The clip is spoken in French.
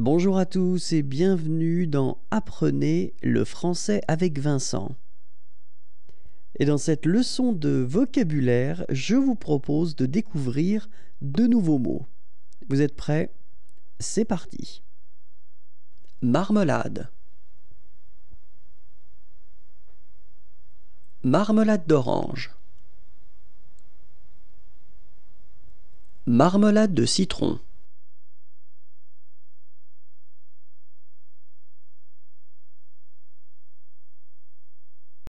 Bonjour à tous et bienvenue dans Apprenez le français avec Vincent. Et dans cette leçon de vocabulaire, je vous propose de découvrir de nouveaux mots. Vous êtes prêts C'est parti. Marmelade. Marmelade d'orange. Marmelade de citron.